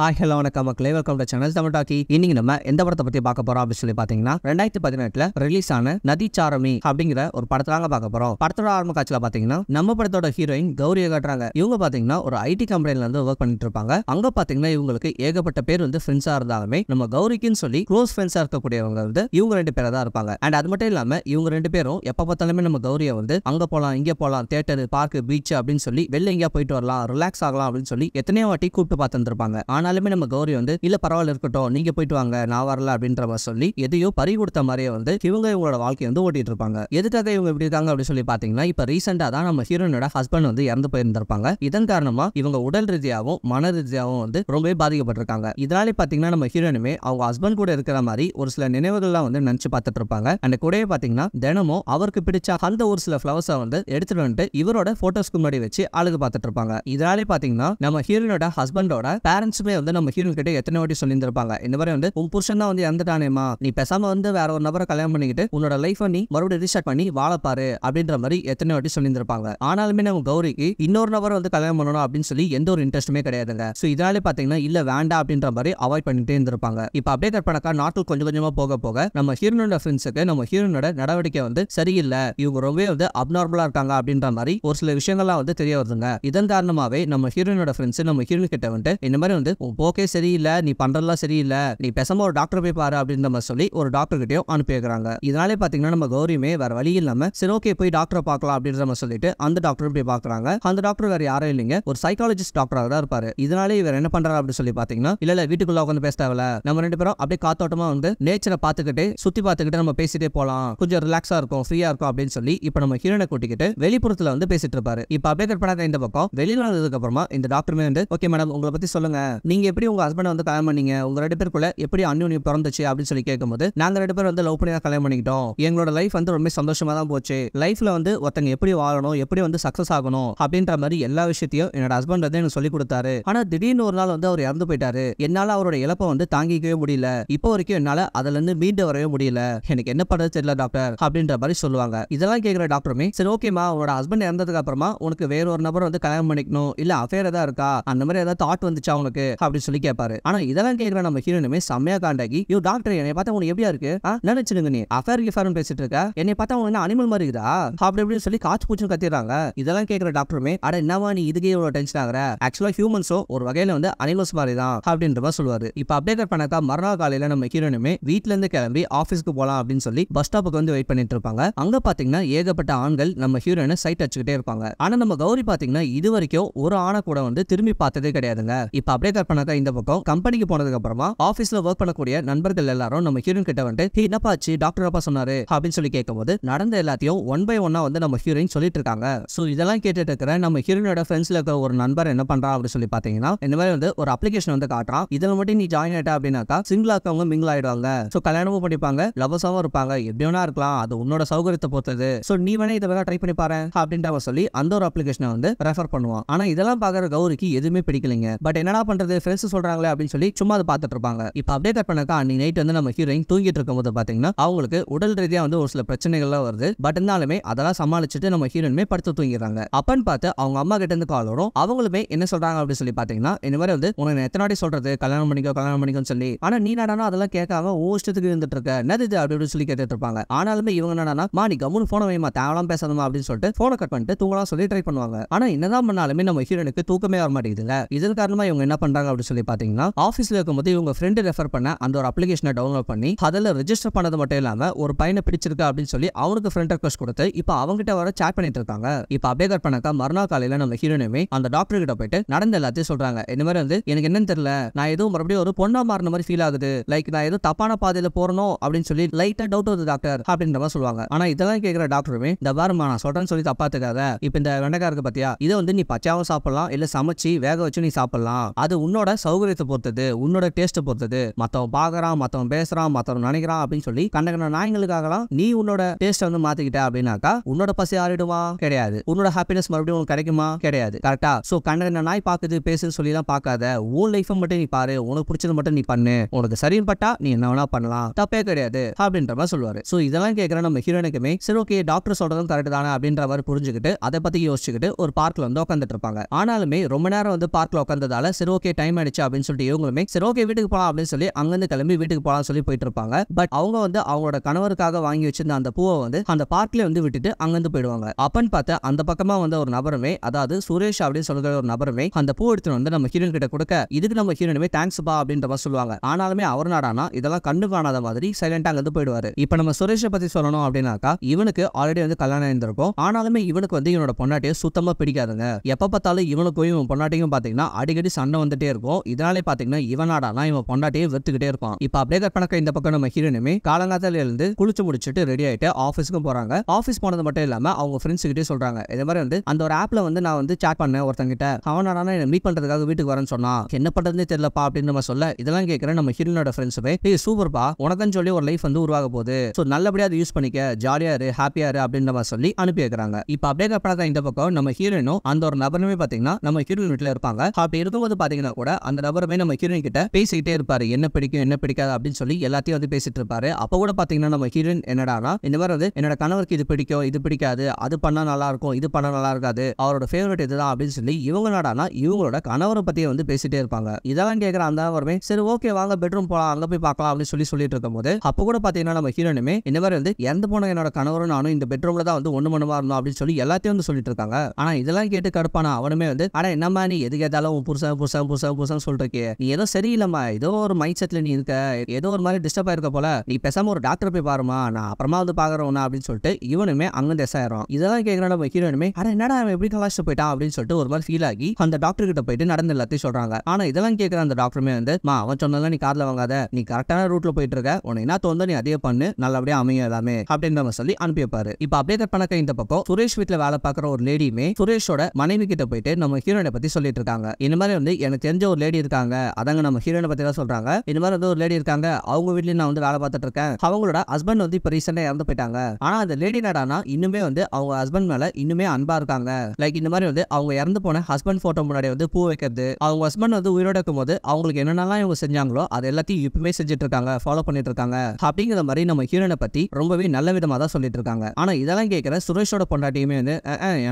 hi hello வணக்கம் மக்களே welcome to channel Tamil talkie இன்னைக்கு நம்ம எந்த படத்தை பத்தி பார்க்க போறோம் அப்படின்னு சொல்லி பாத்தீங்கன்னா ரெண்டாயிரத்தி பதினெட்டுல ரிலீஸ் ஆன நதிச்சாரமி அப்படிங்கிற ஒரு படத்தை தாங்க பார்க்க போறோம் படத்தோட ஆரம்ப காட்சியில பாத்தீங்கன்னா நம்ம படத்தோட ஹீரோயின் கௌரியை காட்டுறாங்க இவங்க பாத்தீங்கன்னா ஒரு ஐடி கம்பெனில இருந்து ஒர்க் பண்ணிட்டு இருப்பாங்க அங்க பாத்தீங்கன்னா இவங்களுக்கு ஏகப்பட்ட பேர் வந்து ஃப்ரெண்ட்ஸா இருந்தாலுமே நம்ம கௌரிக்குன்னு சொல்லி க்ளோஸ் ஃப்ரெண்ட்ஸா இருக்கக்கூடியவங்க வந்து இவங்க ரெண்டு பேரை தான் இருப்பாங்க அண்ட் அது மட்டும் இல்லாம இவங்க ரெண்டு பேரும் எப்ப பார்த்தாலுமே நம்ம கௌரியை வந்து அங்க போலாம் இங்க போலாம் தியேட்டர் பார்க் பீச் அப்படின்னு சொல்லி வெளில எங்கேயா போயிட்டு வரலாம் ரிலாக்ஸ் ஆகலாம் அப்படின்னு சொல்லி எத்தனையோ வாட்டி கூப்பிட்டு பார்த்துருப்பாங்க ஆனா ஆனாலுமே நம்ம கௌரி வந்து இல்ல பரவாயில்ல இருக்கட்டும் நீங்க போயிட்டு வாங்க நான் வரல அப்படின்ற மாதிரி சொல்லி எதையோ பறி கொடுத்த மாதிரியே வந்து இவங்க இவங்களோட வாழ்க்கையை வந்து ஓட்டிட்டு இருப்பாங்க எதுக்காக இவங்க இப்படி இருக்காங்க அப்படின்னு சொல்லி பாத்தீங்கன்னா இப்ப ரீசெண்டா தான் நம்ம ஹீரோனோட ஹஸ்பண்ட் வந்து இறந்து போயிருந்திருப்பாங்க இதன் காரணமா இவங்க உடல் ரீதியாகவும் மன ரீதியாகவும் வந்து ரொம்பவே பாதிக்கப்பட்டிருக்காங்க இதனாலே பாத்தீங்கன்னா நம்ம ஹீரோனுமே அவங்க ஹஸ்பண்ட் கூட இருக்கிற மாதிரி ஒரு சில நினைவுகள்லாம் வந்து நினைச்சு பார்த்துட்டு இருப்பாங்க அந்த கூடயே பாத்தீங்கன்னா தினமும் அவருக்கு பிடிச்ச அந்த ஒரு சில ஃபிளவர்ஸை வந்து எடுத்துட்டு வந்துட்டு இவரோட போட்டோஸ்க்கு முன்னாடி வச்சு அழகு பார்த்துட்டு இருப்பாங்க இதனாலே பாத்தீங்கன்னா நம்ம ஹீரோனோட ஹஸ்பண்டோட பேரண்ட்ஸுமே வந்து நம்ம ஹீரோன் கிட்ட எத்தனை வாட்டி சொல்லியிருந்திருப்பாங்க இந்த மாதிரி வந்து உன் புருஷன் தான் வந்து இறந்துட்டானேமா நீ பேசாம வந்து வேற ஒரு நபரை கல்யாணம் பண்ணிக்கிட்டு உன்னோட லைஃப் நீ மறுபடியும் ரீஸ்டார்ட் பண்ணி வாழப்பாரு அப்படின்ற மாதிரி எத்தனை வாட்டி இருந்திருப்பாங்க ஆனாலுமே நம்ம கௌரிக்கு இன்னொரு நபரை வந்து கல்யாணம் பண்ணணும் அப்படின்னு சொல்லி எந்த ஒரு இன்ட்ரெஸ்ட்டுமே கிடையாதுங்க சோ இதனாலே பாத்தீங்கன்னா இல்ல வேண்டாம் அப்படின்ற மாதிரி அவாய்ட் பண்ணிட்டே இருந்திருப்பாங்க இப்ப அப்படியே கற்பனக்கா நாட்கள் கொஞ்சம் கொஞ்சமா போக போக நம்ம ஹீரோனோட ஃப்ரெண்ட்ஸுக்கு நம்ம ஹீரோனோட நடவடிக்கை வந்து சரியில்லை இவங்க ரொம்பவே வந்து அப்நார்மலா இருக்காங்க அப்படின்ற மாதிரி ஒரு சில விஷயங்கள்லாம் வந்து தெரிய வருதுங்க இதன் காரணமாவே நம்ம ஹீரோனோட ஃப்ரெண்ட்ஸ் நம்ம ஹீரோன் கிட்ட வந்து இந்த மாதிரி வந்து போக்கே சரியில்லை நீ பண்றதெல்லாம் சரியில்லை நீ பேசாம ஒரு டாக்டர் போய் பாரு அப்படின்ற மாதிரி சொல்லி ஒரு டாக்டர் கிட்டயும் அனுப்பி வைக்கிறாங்க இதனாலே பாத்தீங்கன்னா நம்ம கௌரியுமே வேற வழி இல்லாம சரி ஓகே போய் டாக்டரை பார்க்கலாம் அப்படின்ற மாதிரி சொல்லிட்டு அந்த டாக்டர் போய் பாக்குறாங்க அந்த டாக்டர் வேற யாரும் இல்லைங்க ஒரு சைக்காலஜிஸ்ட் டாக்டராக தான் இருப்பாரு இதனாலே இவர் என்ன பண்றாரு அப்படின்னு சொல்லி பாத்தீங்கன்னா இல்ல இல்ல வீட்டுக்குள்ள உட்காந்து பேச நம்ம ரெண்டு பேரும் அப்படியே காத்தோட்டமா வந்து நேச்சரை பாத்துக்கிட்டு சுத்தி பாத்துக்கிட்டு நம்ம பேசிட்டே போலாம் கொஞ்சம் ரிலாக்ஸா இருக்கும் ஃப்ரீயா இருக்கும் அப்படின்னு சொல்லி இப்ப நம்ம ஹீரோனை கூட்டிக்கிட்டு வெளிப்புறத்துல வந்து பேசிட்டு இருப்பாரு இப்ப அப்படியே கட் பண்ணாத இந்த பக்கம் வெளியில் வந்ததுக்கு அப்புறமா இந்த டாக்டருமே வந்து ஓகே மேடம் உங்களை பத்தி சொல்லுங்க நீ நீங்கள் எப்படி உங்கள் ஹஸ்பண்டை வந்து கல்யாணம் பண்ணீங்க உங்கள் ரெண்டு பேருக்குள்ள எப்படி அந்யூன்யம் பிறந்துச்சு அப்படின்னு சொல்லி கேட்கும்போது நாங்கள் ரெண்டு பேரும் வந்து லவ் பண்ணி தான் கல்யாணம் பண்ணிக்கிட்டோம் எங்களோட லைஃப் வந்து ரொம்ப சந்தோஷமாக தான் போச்சு லைஃப்பில் வந்து ஒருத்தங்க எப்படி வாழணும் எப்படி வந்து சக்ஸஸ் ஆகணும் அப்படின்ற மாதிரி எல்லா விஷயத்தையும் என்னோட ஹஸ்பண்ட் வந்து எனக்கு சொல்லி கொடுத்தாரு ஆனால் திடீர்னு ஒரு நாள் வந்து அவர் இறந்து போயிட்டாரு என்னால் அவரோட இழப்பை வந்து தாங்கிக்கவே முடியல இப்போ வரைக்கும் என்னால் அதுலேருந்து மீண்டு வரவே முடியல எனக்கு என்ன பண்ணுறது தெரியல டாக்டர் அப்படின்ற மாதிரி சொல்லுவாங்க இதெல்லாம் கேட்குற டாக்டருமே சரி ஓகேமா உன்னோட ஹஸ்பண்ட் இறந்ததுக்கு அப்புறமா உனக்கு வேற ஒரு நபர் வந்து கல்யாணம் பண்ணிக்கணும் இல்லை அஃபேர் ஏதாவது இருக்கா அந்த மாதிரி ஏதாவது தாட் வந்துச்சா அவனுக்கு அப்படின்னு சொல்லி கேட்பாரு ஆனா இதெல்லாம் கேட்கிற நம்ம ஹீரோனுமே செம்மையா காண்டாக்கி யோ டாக்டர் என்னை பார்த்தா உனக்கு எப்படியா இருக்கு நினைச்சிருங்க நீ அஃபேர் கிஃபேர்னு பேசிட்டு இருக்க என்னை பார்த்தா உனக்கு அனிமல் மாதிரி இருக்குதா அப்படி இப்படின்னு சொல்லி காச்சு பூச்சுன்னு கத்திடுறாங்க இதெல்லாம் கேட்கிற டாக்டருமே அட என்னவா நீ இதுக்கே இவ்வளவு டென்ஷன் ஆகிற ஆக்சுவலா ஹியூமன்ஸோ ஒரு வகையில வந்து அனிமல்ஸ் மாதிரி தான் அப்படின்ற சொல்லுவாரு இப்ப அப்டேட் பண்ணாக்கா மறுநாள் காலையில நம்ம ஹீரோனுமே வீட்ல இருந்து கிளம்பி ஆஃபீஸ்க்கு போலாம் அப்படின்னு சொல்லி பஸ் ஸ்டாப்புக்கு வந்து வெயிட் பண்ணிட்டு இருப்பாங்க அங்க பாத்தீங்கன்னா ஏகப்பட்ட ஆண்கள் நம்ம ஹீரோயினை சைட் அடிச்சுக்கிட்டே இருப்பாங்க ஆனா நம்ம கௌரி பாத்தீங்கன்னா இது வரைக்கும் ஒரு ஆணை கூட வந்து திரும்பி பார்த்ததே கிடையாதுங்க இப்ப அப்டேட் பிக்கப் இந்த பக்கம் கம்பெனிக்கு போனதுக்கு அப்புறமா ஆபீஸ்ல ஒர்க் பண்ணக்கூடிய நண்பர்கள் எல்லாரும் நம்ம ஹீரோயின் கிட்ட வந்துட்டு என்னப்பா ஆச்சு டாக்டர் அப்பா சொன்னாரு அப்படின்னு சொல்லி கேட்கும்போது நடந்த எல்லாத்தையும் ஒன் பை ஒன்னா வந்து நம்ம ஹீரோயின் சொல்லிட்டு இருக்காங்க சோ இதெல்லாம் கேட்டுட்டு இருக்கிற நம்ம ஹீரோயினோட ஃப்ரெண்ட்ஸ்ல இருக்க ஒரு நண்பர் என்ன பண்றான் அப்படின்னு சொல்லி பாத்தீங்கன்னா இந்த மாதிரி வந்து ஒரு அப்ளிகேஷன் வந்து காட்டுறான் இதுல மட்டும் நீ ஜாயின் ஆயிட்டா அப்படின்னாக்கா சிங்கிள் ஆக்கவங்க மிங்கிள் ஆயிடுவாங்க சோ கல்யாணமும் படிப்பாங்க லவர்ஸாவும் இருப்பாங்க எப்படி வேணா இருக்கலாம் அது உன்னோட சௌகரியத்தை பொறுத்தது சோ நீ வேணா இதை வேணா ட்ரை பண்ணி பாரு அப்படின்ற சொல்லி அந்த ஒரு அப்ளிகேஷனை வந்து ரெஃபர் பண்ணுவான் ஆனா இதெல்லாம் பாக்குற கௌரிக்கு எதுவுமே பிடிக்கலைங்க பட் என்னடா பண்றது என்னுடைய ஃப்ரெண்ட்ஸ் சொல்கிறாங்களே அப்படின்னு சொல்லி சும்மா அதை பார்த்துட்டு இருப்பாங்க இப்போ அப்டேட் பண்ணக்கா அன்னைக்கு நைட் வந்து நம்ம ஹீரோயின் தூங்கிட்டு போது பார்த்தீங்கன்னா அவங்களுக்கு உடல் ரீதியாக வந்து ஒரு சில பிரச்சனைகள்லாம் வருது பட் இருந்தாலுமே அதெல்லாம் சமாளிச்சுட்டு நம்ம ஹீரோயினுமே படுத்து தூங்கிடுறாங்க அப்பன்னு பார்த்து அவங்க அம்மா கிட்ட இருந்து கால் வரும் அவங்களுமே என்ன சொல்கிறாங்க அப்படின்னு சொல்லி பார்த்தீங்கன்னா இந்த மாதிரி வந்து உனக்கு எத்தனை நாடி சொல்கிறது கல்யாணம் பண்ணிக்கோ கல்யாணம் பண்ணிக்கோன்னு சொல்லி ஆனால் நீ நாடானா அதெல்லாம் கேட்காம ஓ இஷ்டத்துக்கு இருந்துட்டு இருக்க என்னது இது அப்படின்னு சொல்லி கேட்டுட்டு இருப்பாங்க ஆனாலுமே இவங்க என்னன்னா மா நீ கம்முன்னு போன வேமா தேவலாம் பேசாதமா அப்படின்னு சொல்லிட்டு ஃபோனை கட் பண்ணிட்டு தூங்கலாம் சொல்லி ட்ரை பண்ணுவாங்க ஆனால் என்னதான் பண்ணாலுமே நம்ம ஹீரோனுக்கு தூக்கமே வர மாட்டேங்குதுல்ல இதன் காரணமாக இவங்க என்ன பண்ணுறாங்க பண்றாங்க அப்படின்னு சொல்லி பார்த்தீங்கன்னா ஆஃபீஸில் இருக்கும்போது இவங்க ஃப்ரெண்டு ரெஃபர் பண்ண அந்த ஒரு அப்ளிகேஷனை டவுன்லோட் பண்ணி அதில் ரிஜிஸ்டர் பண்ணது மட்டும் இல்லாமல் ஒரு பையனை பிடிச்சிருக்கா அப்படின்னு சொல்லி அவருக்கு ஃப்ரெண்ட் ரெக்வஸ்ட் கொடுத்து இப்போ அவங்ககிட்ட வர சேட் பண்ணிட்டு இருக்காங்க இப்போ அபேகர் பண்ணக்கா மறுநாள் காலையில் நம்ம ஹீரோனுமே அந்த டாக்டர் கிட்ட போயிட்டு நடந்த எல்லாத்தையும் சொல்கிறாங்க இந்த மாதிரி வந்து எனக்கு என்னன்னு தெரியல நான் எதுவும் மறுபடியும் ஒரு பொண்ணா மாறின மாதிரி ஃபீல் ஆகுது லைக் நான் எதுவும் தப்பான பாதையில் போறணும் அப்படின்னு சொல்லி லைட்டாக டவுட் வருது டாக்டர் அப்படின்ற மாதிரி சொல்லுவாங்க ஆனால் இதெல்லாம் கேட்குற டாக்டருமே இந்த வாரமா நான் சொல்கிறேன்னு சொல்லி தப்பா தெரியாத இப்போ இந்த வெண்டைக்காய் இருக்கு பார்த்தியா இதை வந்து நீ பச்சாவும் சாப்பிடலாம் இல்லை சமைச்சு வேக வச்சு நீ சாப்பிடலாம் அது உன்ன உன்னோட சௌகரியத்தை பொறுத்தது உன்னோட டேஸ்ட்டை பொறுத்தது மற்றவன் பார்க்குறான் மற்றவன் பேசுறான் மற்றவன் நினைக்கிறான் அப்படின்னு சொல்லி கண்ட நாய்களுக்காகலாம் நீ உன்னோட டேஸ்ட்டை வந்து மாத்திக்கிட்ட அப்படின்னாக்கா உன்னோட பசி ஆறிடுமா கிடையாது உன்னோட ஹாப்பினஸ் மறுபடியும் உனக்கு கிடைக்குமா கிடையாது கரெக்டா ஸோ கண்ட நாய் பார்க்குது பேசுன்னு சொல்லி எல்லாம் பார்க்காத உன் லைஃபை மட்டும் நீ பாரு உனக்கு பிடிச்சது மட்டும் நீ பண்ணு உனக்கு சரியும் பட்டா நீ என்ன வேணா பண்ணலாம் தப்பே கிடையாது அப்படின்ற மாதிரி சொல்லுவாரு ஸோ இதெல்லாம் கேட்குற நம்ம ஹீரோனுக்குமே சரி ஓகே டாக்டர் சொல்றதும் கரெக்ட் தானே அப்படின்ற மாதிரி புரிஞ்சுக்கிட்டு அதை பத்தி யோசிச்சுக்கிட்டு ஒரு பார்க்ல வந்து உட்காந்துட்டு இருப்பாங்க ஆனாலுமே ரொம்ப நேரம் வந்து பார்க்ல உட்காந்ததால சரி ஓகே டைம் டைம் ஆயிடுச்சு அப்படின்னு சொல்லிட்டு இவங்களுமே சரி ஓகே வீட்டுக்கு போகலாம் அப்படின்னு சொல்லி அங்கேருந்து கிளம்பி வீட்டுக்கு போகலாம் சொல்லி போயிட்டு இருப்பாங்க பட் அவங்க வந்து அவங்களோட கணவருக்காக வாங்கி வச்சிருந்த அந்த பூவை வந்து அந்த பார்க்ல வந்து விட்டுட்டு அங்கேருந்து போயிடுவாங்க அப்பன்னு பார்த்து அந்த பக்கமா வந்த ஒரு நபருமே அதாவது சுரேஷ் அப்படின்னு சொல்ற ஒரு நபருமே அந்த பூ எடுத்துட்டு வந்து நம்ம ஹீரோன் கிட்ட கொடுக்க இதுக்கு நம்ம ஹீரோனுமே தேங்க்ஸ் பா அப்படின்ற மாதிரி சொல்லுவாங்க ஆனாலுமே அவர் நாடானா இதெல்லாம் கண்டு காணாத மாதிரி சைலண்டா அங்கிருந்து போயிடுவாரு இப்ப நம்ம சுரேஷை பத்தி சொல்லணும் அப்படின்னாக்கா இவனுக்கு ஆல்ரெடி வந்து கல்யாணம் இருந்திருக்கும் ஆனாலுமே இவனுக்கு வந்து இவனோட பொண்டாட்டியை சுத்தமா பிடிக்காதுங்க எப்ப பார்த்தாலும் இவனுக்கும் இவன் பொண்டாட்டியும் பாத்தீங்கன்னா அடிக்கடி சண்டை வந்துட்டே இருக்கும் இதனாலே பாத்தீங்கன்னா இவனாடாலாம் இவன் பொண்டாட்டியை வெத்துக்கிட்டே இருப்பான் இப்ப அப்படியே கற்பனக்க இந்த பக்கம் நம்ம ஹீரோனுமே காலங்காத்தால இருந்து குளிச்சு முடிச்சுட்டு ரெடி ஆயிட்டு ஆஃபீஸ்க்கும் போறாங்க ஆஃபீஸ் போனது மட்டும் இல்லாம அவங்க ஃப்ரெண்ட்ஸ் கிட்டே சொல்றாங்க இது மாதிரி வந்து அந்த ஒரு ஆப்ல வந்து நான் வந்து சாட் பண்ணேன் ஒருத்தங்கிட்ட அவனாடானா என்ன மீட் பண்றதுக்காக வீட்டுக்கு வரேன்னு சொன்னா என்ன பண்றதுன்னு தெரியலப்பா அப்படின்னு நம்ம சொல்ல இதெல்லாம் கேட்கிறேன் நம்ம ஹீரோனோட ஃப்ரெண்ட்ஸுமே ஏய் சூப்பர்ப்பா உனக்குன்னு சொல்லி ஒரு லைஃப் வந்து உருவாக போகுது ஸோ நல்லபடியாக அதை யூஸ் பண்ணிக்க ஜாலியா இரு ஹாப்பியா இரு அப்படின்னு நம்ம சொல்லி அனுப்பி வைக்கிறாங்க இப்ப அப்படியே கற்பனக்க இந்த பக்கம் நம்ம ஹீரோயினும் அந்த ஒரு நபருமே பாத்தீங்கன்னா நம்ம ஹீரோயின் வீட்டில் இருப்பாங்க அப்படி இருக்கும்போது பார்த்தீங்கன்னா கூட அந்த நபருமே நம்ம ஹீரோயின் கிட்ட பேசிக்கிட்டே இருப்பாரு என்ன பிடிக்கும் என்ன பிடிக்காது அப்படின்னு சொல்லி எல்லாத்தையும் வந்து பேசிட்டு இருப்பாரு அப்போ கூட பாத்தீங்கன்னா நம்ம ஹீரோயின் என்னடானா இந்த மாதிரி வந்து என்னோட கணவருக்கு இது பிடிக்கும் இது பிடிக்காது அது பண்ணா நல்லா இருக்கும் இது பண்ணா நல்லா இருக்காது அவரோட ஃபேவரட் இதுதான் அப்படின்னு சொல்லி இவங்க நாடானா இவங்களோட கணவரை பத்தியே வந்து பேசிட்டே இருப்பாங்க இதெல்லாம் கேட்கிற அந்த நபருமே சரி ஓகே வாங்க பெட்ரூம் போலாம் அங்க போய் பார்க்கலாம் அப்படின்னு சொல்லி சொல்லிட்டு இருக்கும் போது அப்போ கூட பாத்தீங்கன்னா நம்ம ஹீரோனுமே இந்த மாதிரி வந்து இறந்து போன என்னோட கணவரும் நானும் இந்த பெட்ரூம்ல தான் வந்து ஒண்ணு மணி இருந்தோம் அப்படின்னு சொல்லி எல்லாத்தையும் வந்து சொல்லிட்டு இருக்காங்க ஆனா இதெல்லாம் கேட்டு கடுப்பான அவனுமே வந்து ஆனா என்னம்மா நீ எது கேட்டாலும் புருஷன் புருஷன் புருஷன் பர்சன் சொல்றக்கே நீ ஏதோ சரியில்லைம்மா ஏதோ ஒரு மைண்ட் செட்ல நீ இருக்க ஏதோ ஒரு மாதிரி டிஸ்டர்ப் ஆயிருக்க போல நீ பேசாம ஒரு டாக்டர் போய் பாருமா நான் அப்புறமா வந்து பாக்குறோம்னா அப்படின்னு சொல்லிட்டு இவனுமே அங்க தேசாயிரும் இதெல்லாம் கேட்கிற நம்ம ஹீரோனுமே அட என்னடா அவன் எப்படி கலாச்சு போயிட்டான் அப்படின்னு சொல்லிட்டு ஒரு மாதிரி ஃபீல் ஆகி அந்த டாக்டர் கிட்ட போயிட்டு நடந்த எல்லாத்தையும் சொல்றாங்க ஆனா இதெல்லாம் கேட்கிற அந்த டாக்டருமே வந்து மா அவன் சொன்னதெல்லாம் நீ கார்ல வாங்காத நீ கரெக்டான ரூட்ல போயிட்டு இருக்க உன என்ன தோணுதோ நீ அதே பண்ணு நல்லபடியா அமையும் எல்லாமே அப்படின்ற சொல்லி அனுப்பி இப்ப அப்படியே கட் பண்ணக்க இந்த பக்கம் சுரேஷ் வீட்டுல வேலை பாக்குற ஒரு லேடியுமே சுரேஷோட மனைவி கிட்ட போயிட்டு நம்ம ஹீரோனை பத்தி சொல்லிட்டு இருக்காங்க இந்த மாதிரி வந்து எனக்கு தெரிஞ்ச ஒரு லேடி இருக்காங்க அதாங்க நம்ம ஹீரோனை பத்தி தான் சொல்றாங்க இந்த மாதிரி வந்து ஒரு லேடி இருக்காங்க அவங்க வீட்லயும் நான் வந்து வேலை பார்த்துட்டு இருக்கேன் அவங்களோட ஹஸ்பண்ட் வந்து இப்ப ரீசெண்டா இறந்து போயிட்டாங்க ஆனா அந்த லேடி நடானா இன்னுமே வந்து அவங்க ஹஸ்பண்ட் மேல இன்னுமே அன்பா இருக்காங்க லைக் இந்த மாதிரி வந்து அவங்க இறந்து போன ஹஸ்பண்ட் போட்டோ முன்னாடி வந்து பூ வைக்கிறது அவங்க ஹஸ்பண்ட் வந்து உயிரோட இருக்கும் போது அவங்களுக்கு என்னென்னலாம் இவங்க செஞ்சாங்களோ அது எல்லாத்தையும் இப்பவுமே செஞ்சுட்டு இருக்காங்க ஃபாலோ பண்ணிட்டு இருக்காங்க அப்படிங்கிற மாதிரி நம்ம ஹீரோயினை பத்தி ரொம்பவே நல்ல விதமா தான் சொல்லிட்டு இருக்காங்க ஆனா இதெல்லாம் கேட்கிற சுரேஷோட பொண்டாட்டியுமே வந்து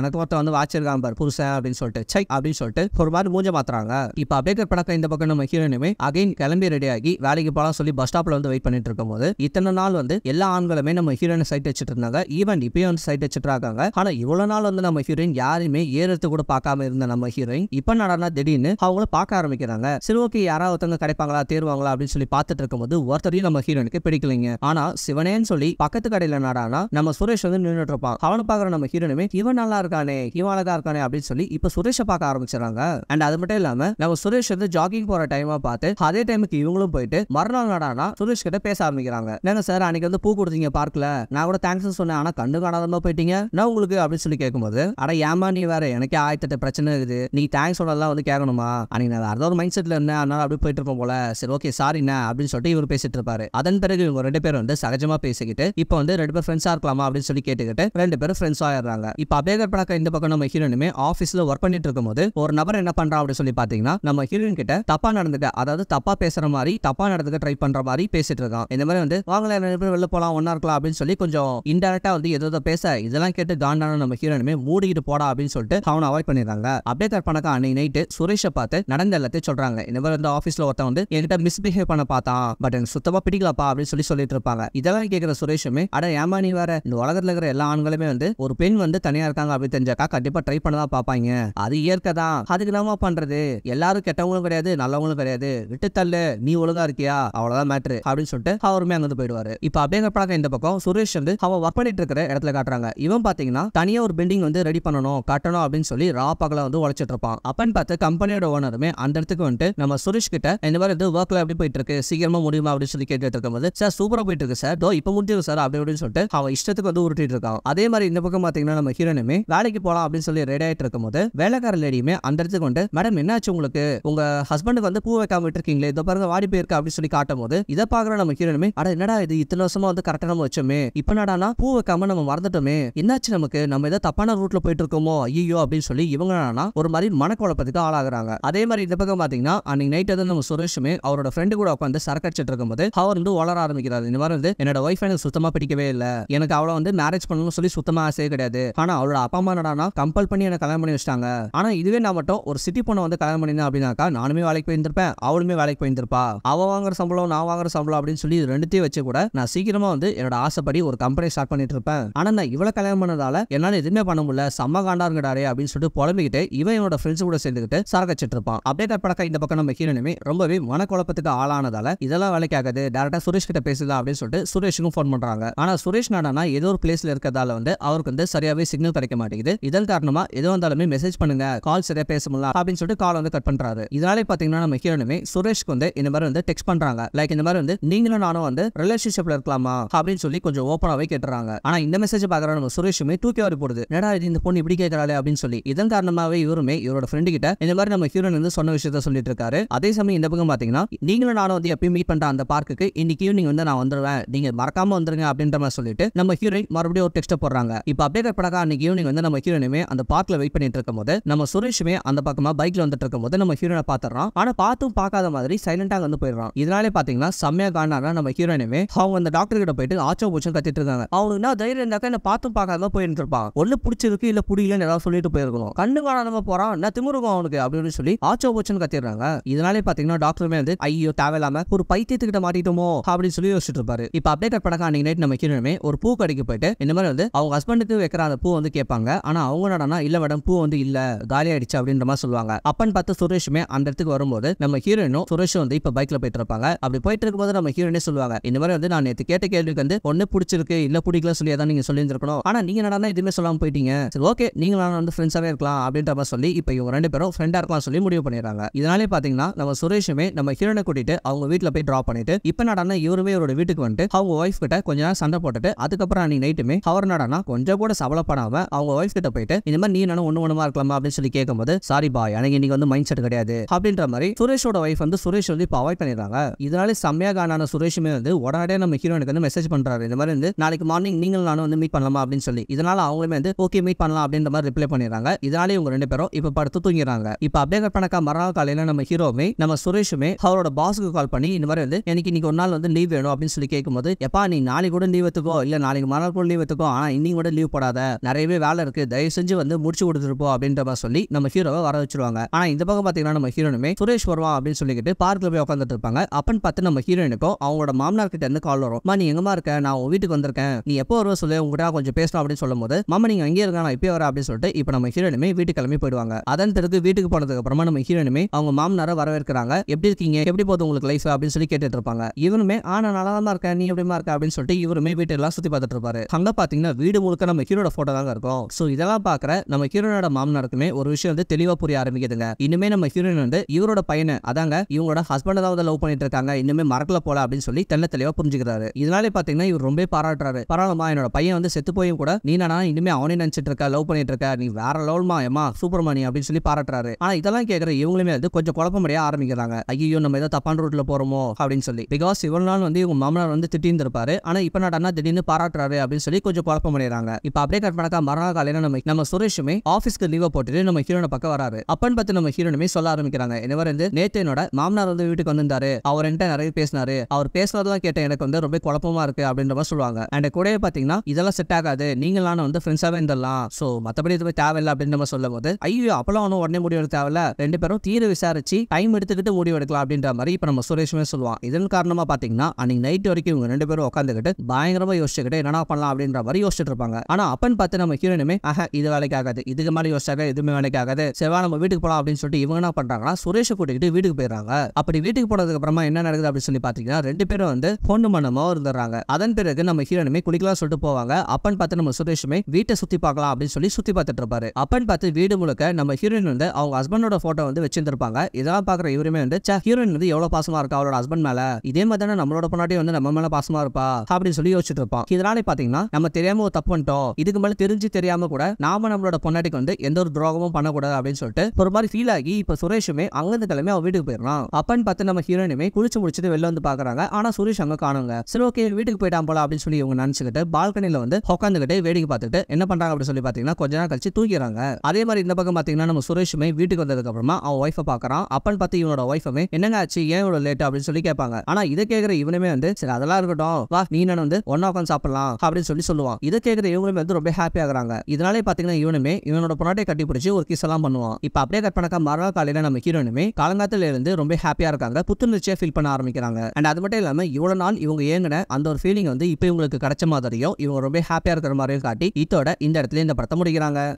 எனக்கு மொத்தம் வந்து வாச்சிருக்காங்க பாரு புதுசா அப்படின்னு சொல்லிட்டு சை அப்படின்னு சொல்லிட்டு ஒரு மாதிரி மூஞ்ச மாத்துறாங்க இப்ப இப்போ அபேக இந்த பக்கம் நம்ம ஹீரோனுமே அகைன் கிளம்பி ரெடி ஆகி வேலைக்கு போகலாம் சொல்லி பஸ் ஸ்டாப்ல வந்து வெயிட் பண்ணிட்டு இருக்கும் போது இத்தனை நாள் வந்து எல்லா ஆண்களுமே நம்ம ஹீரோயின் சைட் வச்சுட்டு இருந்தாங்க ஈவன் இப்பயும் வந்து சைட் வச்சுட்டு இருக்காங்க ஆனா இவ்வளவு நாள் வந்து நம்ம ஹீரோயின் யாருமே ஏறது கூட பார்க்காம இருந்த நம்ம ஹீரோயின் இப்ப நடனா திடீர்னு அவங்கள பார்க்க ஆரம்பிக்கிறாங்க சரி ஓகே யாராவது ஒருத்தவங்க கிடைப்பாங்களா தேர்வாங்களா அப்படின்னு சொல்லி பார்த்துட்டு போது ஒருத்தரையும் நம்ம ஹீரோனுக்கு பிடிக்கலைங்க ஆனா சிவனேன்னு சொல்லி பக்கத்து கடையில நடானா நம்ம சுரேஷ் வந்து நின்றுட்டு இருப்பான் அவனை பாக்குற நம்ம ஹீரோனுமே இவன் நல்லா இருக்கானே இவன் அழகா இருக்கானே அப்படின்னு சொல்லி இப்ப சுரேஷை பார்க்க ஆரம்பிச்சிடறாங்க அண்ட் அது மட்டும் இல்லாம நம்ம சுரேஷ் வந்து ஜாகிங் போற டைமா பார்த்து அதே டைமுக்கு இவங்களும் போயிட்டு மறுநாள் நாடானா சுரேஷ் கிட்ட பேச ஆரம்பிக்கிறாங்க நாங்க சார் அன்னைக்கு வந்து பூ கொடுத்தீங்க பார்க்கல நான் கூட தேங்க்ஸ் சொன்னேன் ஆனா கண்டு காணாதமா போயிட்டீங்க நான் உங்களுக்கு அப்படின்னு சொல்லி கேட்கும்போது அட ஏமா நீ வேற எனக்கே ஆயிரத்தெட்டு பிரச்சனை இருக்குது நீ தேங்க்ஸ் சொன்னதெல்லாம் வந்து கேட்கணுமா அன்னைக்கு நான் வேற ஒரு மைண்ட் செட்ல இருந்தேன் அதனால அப்படி போயிட்டு இருப்போம் போல சரி ஓகே சாரி என்ன அப்படின்னு சொல்லிட்டு இவர் பேசிட்டு இருப்பாரு அதன் பிறகு இவங்க ரெண்டு பேரும் வந்து சகஜமா பேசிக்கிட்டு இப்போ வந்து ரெண்டு பேரும் ஃப்ரெண்ட்ஸா இருக்கலாமா அப்படின்னு சொல்லி கேட்டுக்கிட்டு ரெண்டு பேரும் ஃப்ரெண்ட்ஸ் ஆயிடுறாங்க இப்போ அபேகர் பழக்க இந்த பக்கம் நம்ம ஹீரோனுமே ஆஃபீஸ்ல ஒர்க் பண்ணிட்டு இருக்கும்போது ஒரு நபர் என்ன பண்றான் அப்படின்னு சொல்லி பாத்தீங்கன்னா நம்ம ஹீரோயின் கிட்ட தப்பா நடந்துக்க அதாவது தப்பா பேசுற மாதிரி தப்பா நடந்துக்க ட்ரை பண்ற மாதிரி பேசிட்டு இருக்கான் இந்த மாதிரி வந்து வாங்கல ரெண்டு பேரும் வெளில போலாம் ஒன்னா இருக்கலாம் அப்படின்னு சொல்லி கொஞ்சம் இன்டெரக்டா வந்து ஏதோ பேச இதெல்லாம் கேட்டு காண்டான நம்ம ஹீரோனுமே மூடிக்கிட்டு போடா அப்படின்னு சொல்லிட்டு அவனை அவாய்ட் பண்ணிடுறாங்க அப்படியே தற்பனக்கா அன்னைக்கு நைட்டு சுரேஷை பார்த்து நடந்த எல்லாத்தையும் சொல்றாங்க இந்த மாதிரி வந்து ஆஃபீஸ்ல ஒருத்தன் வந்து என்கிட்ட மிஸ்பிஹேவ் பண்ண பார்த்தான் பட் எனக்கு சுத்தமா பிடிக்கலப்பா அப்படின்னு சொல்லி சொல்லிட்டு இருப்பாங்க இதெல்லாம் கேட்கிற சுரேஷுமே அட ஏமா நீ வேற இந்த உலகத்துல இருக்கிற எல்லா ஆண்களுமே வந்து ஒரு பெண் வந்து தனியா இருக்காங்க அப்படின்னு தெரிஞ்சாக்கா கண்டிப்பா ட்ரை பண்ணதான் பாப்பாங்க அது இயற்கை தான் அதுக்கு என்னமா பண்றது எல்லாரும் கெட்டவங்களும் கிடையாது நல்லவங்களும் கிடையாது தள்ளு நீ ஒழுங்கா இருக்கியா அவ்வளவுதான் மேட்ரு அப்படின்னு சொல்லிட்டு அவருமே அங்கிருந்து போயிடுவாரு இப்ப அப்படிங்கிற பழக்கம் இந்த பக்கம் சுரேஷ் வந்து அவன் ஒர்க் பண்ணிட்டு இருக்கிற இடத்துல காட்டுறாங்க இவன் பாத்தீங்கன்னா தனியா ஒரு பில்டிங் வந்து ரெடி பண்ணணும் கட்டணும் அப்படின்னு சொல்லி ரா பகல வந்து உழைச்சிட்டு இருப்பான் அப்பன்னு பார்த்து கம்பெனியோட ஓனருமே அந்த இடத்துக்கு வந்துட்டு நம்ம சுரேஷ் கிட்ட இந்த மாதிரி வந்து ஒர்க்ல எப்படி போயிட்டு இருக்கு சீக்கிரமா முடியுமா அப்படின்னு சொல்லி கேட்டுட்டு இருக்கும்போது சார் சூப்பரா போயிட்டு இருக்கு சார் தோ இப்ப முடிஞ்சிருக்கு சார் அப்படி அப்படின்னு சொல்லிட்டு அவன் இஷ்டத்துக்கு வந்து உருட்டிட்டு இருக்கான் அதே மாதிரி இந்த பக்கம் பாத்தீங்கன்னா நம்ம ஹீரோனுமே வேலைக்கு போலாம் அப்படின்னு சொல்லி ரெடி ஆயிட்டு போது வேலைக்கார லேடியுமே அந்த இடத்துக்கு வந்து மேடம் என்னாச்சு உங்களுக்கு உங்க ஹஸ்பண்டுக்கு வந்து பூ வைக்காம விட்டுருக்கீங்களே இதை பாருங்க வாடி போயிருக்கா அப்படின்னு சொல்லி காட்டும் போது இதை பாக்குற நம்ம ஹீரோனுமே அட என்னடா இது இத்தனை வருஷமா வந்து கரெக்டா நம்ம வச்சோமே இப்ப நடனா பூ வைக்காம நம்ம மறந்துட்டோமே என்னாச்சு நமக்கு நம்ம ஏதோ தப்பான ரூட்ல போயிட்டு இருக்கோமோ ஐயோ அப்படின்னு சொல்லி இவங்க ஒரு மாதிரி மனக்குழப்பத்துக்கு ஆளாகிறாங்க அதே மாதிரி இந்த பக்கம் பாத்தீங்கன்னா அன்னைக்கு நைட் வந்து நம்ம சுரேஷுமே அவரோட ஃப்ரெண்டு கூட உட்காந்து சரக்கடிச்சிட்டு இருக்கும் போது அவர் வந்து வளர ஆரம்பிக்கிறாரு இந்த மாதிரி வந்து என்னோட ஒய்ஃப் எனக்கு சுத்தமா பிடிக்கவே இல்லை எனக்கு அவளை வந்து மேரேஜ் பண்ணணும்னு சொல்லி சுத்தமா ஆசையே கிடையாது ஆனா அவளோட அப்பா அம்மா நடனா கம்பல் பண்ணி எனக்கு கல்யாணம் பண்ணி வச்சிட்டாங்க ஆனா இதுவே நான் மட்டும் ஒரு சிட்டி பொண்ணை வந்து கல்யாணம் பண்ணி அப்படின்னாக்கா நானுமே வேலைக்கு போயிருந்திருப்பேன் அவளுமே வேலைக்கு போயிருந்திருப்பா அவ வாங்குற சம்பளம் நான் வாங்குற சம்பளம் அப்படின்னு சொல்லி ரெண்டுத்தையும் வச்சு கூட நான் சீக்கிரமா வந்து என்னோட ஆசைப்படி ஒரு கம்பெனி ஸ்டார்ட் பண்ணிட்டு இருப்பேன் ஆனா நான் இவ்வளவு கல்யாணம் பண்ணதால என்னால எதுவுமே பண்ண முடியல செம்ம காண்டாருங்கடாரே அப்படின்னு சொல்லிட்டு புலம்பிக்கிட்டு இவன் என்னோட ஃப்ரெண்ட்ஸ் கூட சேர்ந்துக்கிட்டு சரகச்சிட்டு இருப்பான் அப்படியே பழக்க இந்த பக்கம் நம்ம ஹீரோனுமே ரொம்பவே மனக்குழப்பத்துக்கு ஆளானதால இதெல்லாம் வேலைக்காகாது டேரக்டா சுரேஷ் கிட்ட பேசுதா அப்படின்னு சொல்லிட்டு சுரேஷுக்கும் ஃபோன் பண்றாங்க ஆனா சுரேஷ் நாடானா ஏதோ ஒரு பிளேஸ்ல இருக்கிறதால வந்து அவருக்கு வந்து சரியாவே சிக்னல் கிடைக்க மாட்டேங்குது இதன் காரணமா எது வந்தாலுமே மெசேஜ் பண்ணுங்க கால் சரியா பேச முடியல அப்படின்னு சொல்லிட்டு கால் வந்து கட் பண்றாரு சொல்றாரு இதனாலே பாத்தீங்கன்னா நம்ம ஹீரோனுமே சுரேஷ்க்கு வந்து இந்த மாதிரி வந்து டெக்ஸ்ட் பண்றாங்க லைக் இந்த மாதிரி வந்து நீங்களும் நானும் வந்து ரிலேஷன்ஷிப்ல இருக்கலாமா அப்படின்னு சொல்லி கொஞ்சம் ஓப்பனாவே கேட்டுறாங்க ஆனா இந்த மெசேஜ் பாக்குற நம்ம சுரேஷுமே தூக்கி வாரி போடுது நேரா இது இந்த பொண்ணு இப்படி கேட்கறாளே அப்படின்னு சொல்லி இதன் காரணமாவே இவருமே இவரோட ஃப்ரெண்டு கிட்ட இந்த மாதிரி நம்ம ஹீரோன் வந்து சொன்ன விஷயத்த சொல்லிட்டு இருக்காரு அதே சமயம் இந்த பக்கம் பாத்தீங்கன்னா நீங்களும் நானும் வந்து எப்பயும் மீட் பண்ற அந்த பார்க்குக்கு இன்னைக்கு ஈவினிங் வந்து நான் வந்துருவேன் நீங்க மறக்காம வந்துருங்க அப்படின்ற மாதிரி சொல்லிட்டு நம்ம ஹீரோயின் மறுபடியும் ஒரு டெக்ஸ்ட் போடுறாங்க இப்ப அப்டேட் படக்கா அன்னைக்கு ஈவினிங் வந்து நம்ம ஹீரோனுமே அந்த பார்க்ல வெயிட் பண்ணிட்டு இருக்கும் போது நம்ம சுரேஷுமே அந்த பக்கமா பைக்ல வந்துட்டு இருக்கும் போது நம்ம நம்ம ஹீரோனை பாத்துறான் ஆனா பார்த்தும் பார்க்காத மாதிரி சைலண்டா வந்து போயிடுறான் இதனாலே பாத்தீங்கன்னா செம்மையா காணாரா நம்ம ஹீரோயினுமே அவங்க அந்த டாக்டர் கிட்ட போயிட்டு ஆச்சோ போச்சும் கத்திட்டு இருக்காங்க அவங்களுக்கு என்ன தைரியம் இருந்தாக்க என்ன பார்த்தும் பார்க்காத போயிட்டு இருப்பான் ஒண்ணு பிடிச்சிருக்கு இல்ல புடியலன்னு ஏதாவது சொல்லிட்டு போயிருக்கணும் கண்ணு காணாம போறான் என்ன திமுருக்கும் அவனுக்கு அப்படின்னு சொல்லி ஆச்சோ போச்சுன்னு கத்திடுறாங்க இதனாலே பாத்தீங்கன்னா டாக்டருமே வந்து ஐயோ தேவையில்லாம ஒரு பைத்தியத்துக்கிட்ட மாட்டிட்டோமோ அப்படின்னு சொல்லி யோசிச்சுட்டு இருப்பாரு இப்ப அப்டேட் கட் பண்ணக்கா நைட் நம்ம ஹீரோமே ஒரு பூ கடைக்கு போயிட்டு இந்த மாதிரி வந்து அவங்க ஹஸ்பண்டுக்கு வைக்கிற அந்த பூ வந்து கேட்பாங்க ஆனா அவங்க என்னடா இல்ல மேடம் பூ வந்து இல்ல காலி ஆயிடுச்சு அப்படின்ற மாதிரி சொல்லுவாங்க அப்பன் பார்த்து சுரேஷ் சுரேஷுமே அந்த இடத்துக்கு வரும்போது நம்ம ஹீரோயினும் சுரேஷும் வந்து இப்ப பைக்ல போயிட்டு இருப்பாங்க அப்படி போயிட்டு இருக்கும்போது நம்ம ஹீரோயினே சொல்லுவாங்க இந்த மாதிரி வந்து நான் நேற்று கேட்ட கேள்விக்கு வந்து ஒன்னு பிடிச்சிருக்கு இல்ல பிடிக்கல சொல்லி ஏதாவது நீங்க சொல்லியிருந்திருக்கணும் ஆனா நீங்க நடந்தா எதுவுமே சொல்லாம போயிட்டீங்க சரி ஓகே நீங்க நான் வந்து ஃப்ரெண்ட்ஸாவே இருக்கலாம் அப்படின்ற மாதிரி சொல்லி இப்ப இவங்க ரெண்டு பேரும் ஃப்ரெண்டா இருக்கலாம் சொல்லி முடிவு பண்ணிடுறாங்க இதனாலே பாத்தீங்கன்னா நம்ம சுரேஷுமே நம்ம ஹீரோனை கூட்டிட்டு அவங்க வீட்டுல போய் டிரா பண்ணிட்டு இப்ப நடந்தா இவருமே இவரோட வீட்டுக்கு வந்துட்டு அவங்க ஒய்ஃப் கிட்ட கொஞ்ச நேரம் சண்டை போட்டுட்டு அதுக்கப்புறம் அன்னைக்கு நைட்டுமே அவர் நடனா கொஞ்சம் கூட சவலப்படாம அவங்க ஒய்ஃப் கிட்ட போயிட்டு இந்த மாதிரி நீ நானும் ஒண்ணு ஒண்ணுமா இருக்கலாமா அப்படின்னு சொல்லி கேட்கும்போது சாரி பா எனக்கு இன்னைக்கு வந்து மைண்ட் செட் கிடையாது அப்படின்ற மாதிரி சுரேஷோட ஒய்ஃப் வந்து சுரேஷ் வந்து இப்போ அவாய்ட் பண்ணிடுறாங்க இதனால செம்மையாக காணான சுரேஷுமே வந்து உடனடியே நம்ம ஹீரோனுக்கு வந்து மெசேஜ் பண்றாரு இந்த மாதிரி வந்து நாளைக்கு மார்னிங் நீங்களும் நானும் வந்து மீட் பண்ணலாமா அப்படின்னு சொல்லி இதனால அவங்களுமே வந்து ஓகே மீட் பண்ணலாம் அப்படின்ற மாதிரி ரிப்ளை பண்ணிடுறாங்க இதனாலே இவங்க ரெண்டு பேரும் இப்போ படுத்து தூங்கிறாங்க இப்போ அப்படியே கற்பனக்கா மறுநாள் காலையில நம்ம ஹீரோவுமே நம்ம சுரேஷுமே அவரோட பாஸுக்கு கால் பண்ணி இந்த மாதிரி வந்து எனக்கு இன்னைக்கு ஒரு நாள் வந்து லீவ் வேணும் அப்படின்னு சொல்லி கேட்கும்போது எப்பா நீ நாளைக்கு கூட லீவ் எடுத்துக்கோ இல்ல நாளைக்கு மறுநாள் கூட லீவ் எடுத்துக்கோ ஆனா இன்னைக்கு கூட லீவ் போடாத நிறையவே வேலை இருக்கு தயவு செஞ்சு வந்து முடிச்சு கொடுத்துருப்போம் அப்படின்ற மாதிரி சொல்லி நம்ம ஹீரோவை வர வச்சிருவாங்க ஆனா இந்த பக்கம் பாத்தீங்கன்னா பார்த்தீங்கன்னா நம்ம ஹீரோனுமே சுரேஷ் வருவா அப்படின்னு சொல்லிக்கிட்டு பார்க்கில் போய் உட்காந்துட்டு இருப்பாங்க அப்பன் பார்த்து நம்ம ஹீரோனுக்கும் அவங்களோட மாமனார் கிட்ட இருந்து கால் வரும் மா நீ எங்கமா இருக்க நான் உன் வீட்டுக்கு வந்திருக்கேன் நீ எப்போ வருவ சொல்லு உங்ககிட்ட கொஞ்சம் பேசணும் அப்படின்னு சொல்லும் போது மாமா நீங்க அங்கே இருக்கா நான் இப்பயே வரேன் அப்படின்னு சொல்லிட்டு இப்போ நம்ம ஹீரோனுமே வீட்டு கிளம்பி போயிடுவாங்க அதன் பிறகு வீட்டுக்கு போனதுக்கு அப்புறமா நம்ம ஹீரோனுமே அவங்க மாமனார வரவேற்கிறாங்க எப்படி இருக்கீங்க எப்படி போகுது உங்களுக்கு லைஃப் அப்படின்னு சொல்லி கேட்டுட்டு இருப்பாங்க இவருமே ஆனா நல்லா தான் இருக்கேன் நீ எப்படிமா இருக்க அப்படின்னு சொல்லிட்டு இவருமே வீட்டு எல்லாம் சுத்தி பார்த்துட்டு இருப்பாரு அங்க பாத்தீங்கன்னா வீடு முழுக்க நம்ம ஹீரோட போட்டோ தாங்க இருக்கும் சோ இதெல்லாம் பாக்குற நம்ம ஹீரோனோட மாமனாருக்குமே ஒரு விஷயம் வந்து தெளிவா புரிய ஆரம்பிக்குதுங்க இனிமே நம்ம ஹீரோயின் வந்து இவரோட பையனை அதாங்க இவங்களோட ஹஸ்பண்ட் தான் லவ் பண்ணிட்டு இருக்காங்க இனிமே மறக்கல போல அப்படின்னு சொல்லி தெல்ல தெளிவா புரிஞ்சுக்கிறாரு இதனாலே பாத்தீங்கன்னா இவர் ரொம்ப பாராட்டுறாரு பரவாயில்லமா என்னோட பையன் வந்து செத்து போயும் கூட நீ நானா இனிமே அவனே நினைச்சிட்டு இருக்க லவ் பண்ணிட்டு இருக்க நீ வேற லெவல்மா ஏமா சூப்பர் மணி அப்படின்னு சொல்லி பாராட்டுறாரு ஆனா இதெல்லாம் கேட்கற இவங்களுமே வந்து கொஞ்சம் குழப்பமடைய ஆரம்பிக்கிறாங்க ஐயோ நம்ம ஏதோ தப்பான ரூட்ல போறோமோ அப்படின்னு சொல்லி பிகாஸ் இவ்வளவு நாள் வந்து இவங்க மாமனார் வந்து திட்டிருந்திருப்பாரு ஆனா இப்ப நாடா திடீர்னு பாராட்டுறாரு அப்படின்னு சொல்லி கொஞ்சம் குழப்பம் குழப்பமடைறாங்க இப்ப அப்படியே கட் பண்ணாக்கா மறுநாள் காலையில நம்ம நம்ம சுரேஷுமே ஆஃபீஸ்க்கு லீவை போட்டுட்டு நம்ம ஹீரோன பக்கம் வராரு அப்பன் பார்த்து நம்ம ஹீரோனுமே சொல்ல சொல்ல ஆரம்பிக்கிறாங்க என்னவர் வந்து நேத்தனோட மாமனார் வந்து வீட்டுக்கு வந்திருந்தாரு அவர் என்கிட்ட நிறைய பேசினாரு அவர் பேசுறதுதான் கேட்ட எனக்கு வந்து ரொம்ப குழப்பமா இருக்கு அப்படின்ற மாதிரி சொல்லுவாங்க அண்ட் கூடவே பாத்தீங்கன்னா இதெல்லாம் செட் ஆகாது நீங்களான வந்து ஃப்ரெண்ட்ஸாவே இருந்துடலாம் சோ மத்தபடி இது போய் தேவையில்லை அப்படின்ற மாதிரி சொல்லும் போது ஐயோ அப்பெல்லாம் ஒன்றும் உடனே முடிவு எடுக்க தேவையில்ல ரெண்டு பேரும் தீர விசாரிச்சு டைம் எடுத்துக்கிட்டு முடிவு எடுக்கலாம் அப்படின்ற மாதிரி இப்ப நம்ம சுரேஷுமே சொல்லுவான் இதன் காரணமா பாத்தீங்கன்னா அன்னைக்கு நைட் வரைக்கும் இவங்க ரெண்டு பேரும் உட்காந்துக்கிட்டு பயங்கரமா யோசிச்சுக்கிட்டு என்ன பண்ணலாம் அப்படின்ற மாதிரி யோசிச்சுட்டு இருப்பாங்க ஆனா அப்பன்னு பார்த்து நம்ம ஹீரோனுமே ஆஹ் இது வேலைக்கு ஆகாது இதுக்கு மாதிரி யோசிச்சாக்க எதுவுமே வேலைக்கு ஆகாது செவ்வா நம்ம வீட்டுக்கு போகலாம் அப்படின்னு சொல்லிட்டு இவங்க பண்றாங்கன்னா சுரேஷை கூட்டிட்டு வீட்டுக்கு போயிடுறாங்க அப்படி வீட்டுக்கு போனதுக்கு அப்புறமா என்ன நடக்குது அப்படின்னு சொல்லி பார்த்தீங்கன்னா ரெண்டு பேரும் வந்து பொண்ணு மனமாக இருந்துடுறாங்க அதன் பிறகு நம்ம ஹீரோனுமே குளிக்கலாம் சொல்லிட்டு போவாங்க அப்பன்னு பார்த்து நம்ம சுரேஷுமே வீட்டை சுற்றி பார்க்கலாம் அப்படின்னு சொல்லி சுற்றி பார்த்துட்டு இருப்பாரு அப்பன்னு பார்த்து வீடு முழுக்க நம்ம ஹீரோயின் வந்து அவங்க ஹஸ்பண்டோட ஃபோட்டோ வந்து வச்சிருந்திருப்பாங்க இதெல்லாம் பார்க்குற இவருமே வந்து ஹீரோயின் வந்து எவ்வளோ பாசமாக இருக்கா அவளோட ஹஸ்பண்ட் மேலே இதே மாதிரி தானே நம்மளோட பொண்ணாட்டி வந்து நம்ம மேலே பாசமாக இருப்பா அப்படின்னு சொல்லி யோசிச்சுட்டு இருப்பான் இதனால பார்த்தீங்கன்னா நம்ம தெரியாம ஒரு தப்பு பண்ணிட்டோம் இதுக்கு மேலே தெரிஞ்சு தெரியாம கூட நாம நம்மளோட பொண்ணாட்டிக்கு வந்து எந்த ஒரு துரோகமும் பண்ணக்கூடாது அப்படின்னு சொல்லிட்டு ஒரு மாதிரி ஃபீல் ஆகி இப்போ சுரேஷுமே அங்கிருந்து கிளம்பி அவன் வீட்டுக்கு போயிடலாம் அப்பன்னு பார்த்து நம்ம ஹீரோயினுமே குளிச்சு முடிச்சுட்டு வெளில வந்து பாக்குறாங்க ஆனா சுரேஷ் அங்க காணுங்க சரி ஓகே வீட்டுக்கு போயிட்டான் போல அப்படின்னு சொல்லி இவங்க நினைச்சுக்கிட்டு பால்கனில வந்து உட்காந்துகிட்டு வேடிக்கை பார்த்துட்டு என்ன பண்றாங்க அப்படின்னு சொல்லி பாத்தீங்கன்னா கொஞ்ச நாள் கழிச்சு தூக்கிறாங்க அதே மாதிரி இந்த பக்கம் பாத்தீங்கன்னா நம்ம சுரேஷுமே வீட்டுக்கு வந்ததுக்கு அப்புறமா அவன் ஒய்ஃபை பாக்குறான் அப்பன்னு பார்த்து இவனோட ஒய்ஃபுமே என்னங்க ஆச்சு ஏன் இவ்வளவு லேட் அப்படின்னு சொல்லி கேட்பாங்க ஆனா இதை கேட்கிற இவனுமே வந்து சரி அதெல்லாம் இருக்கட்டும் வா நீ நான் வந்து ஒன்னா உட்காந்து சாப்பிடலாம் அப்படின்னு சொல்லி சொல்லுவான் இதை கேட்கிற இவங்களுமே வந்து ரொம்ப ஹாப்பி ஆகுறாங்க இதனாலே பாத்தீங்கன்னா இவனுமே இவனோட பொண்ணாட்டை கட்டி பிடிச்சி ஒரு கிஸ் எல்லாம் பண்ணுவான் இப்ப அப்படியே கட் மறுநாள் காலையில மாதிரியான நம்ம ஹீரோனுமே காலங்காலத்துல இருந்து ரொம்ப ஹாப்பியா இருக்காங்க புத்துணர்ச்சியா ஃபீல் பண்ண ஆரம்பிக்கிறாங்க அண்ட் அது மட்டும் இல்லாம இவ்வளவு நாள் இவங்க ஏங்கின அந்த ஒரு ஃபீலிங் வந்து இப்போ இவங்களுக்கு கிடைச்ச மாதிரியும் இவங்க ரொம்ப ஹாப்பியா இருக்கிற மாதிரியும் காட்டி இதோட இந்த இடத்துல இந்த படத்தை முடிக்கிறாங்க